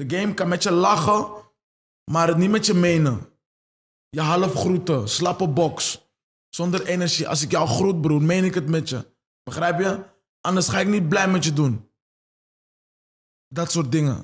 De game kan met je lachen, maar het niet met je menen. Je half groeten, slappe box. Zonder energie. Als ik jou groet, broer, meen ik het met je. Begrijp je? Anders ga ik niet blij met je doen. Dat soort dingen.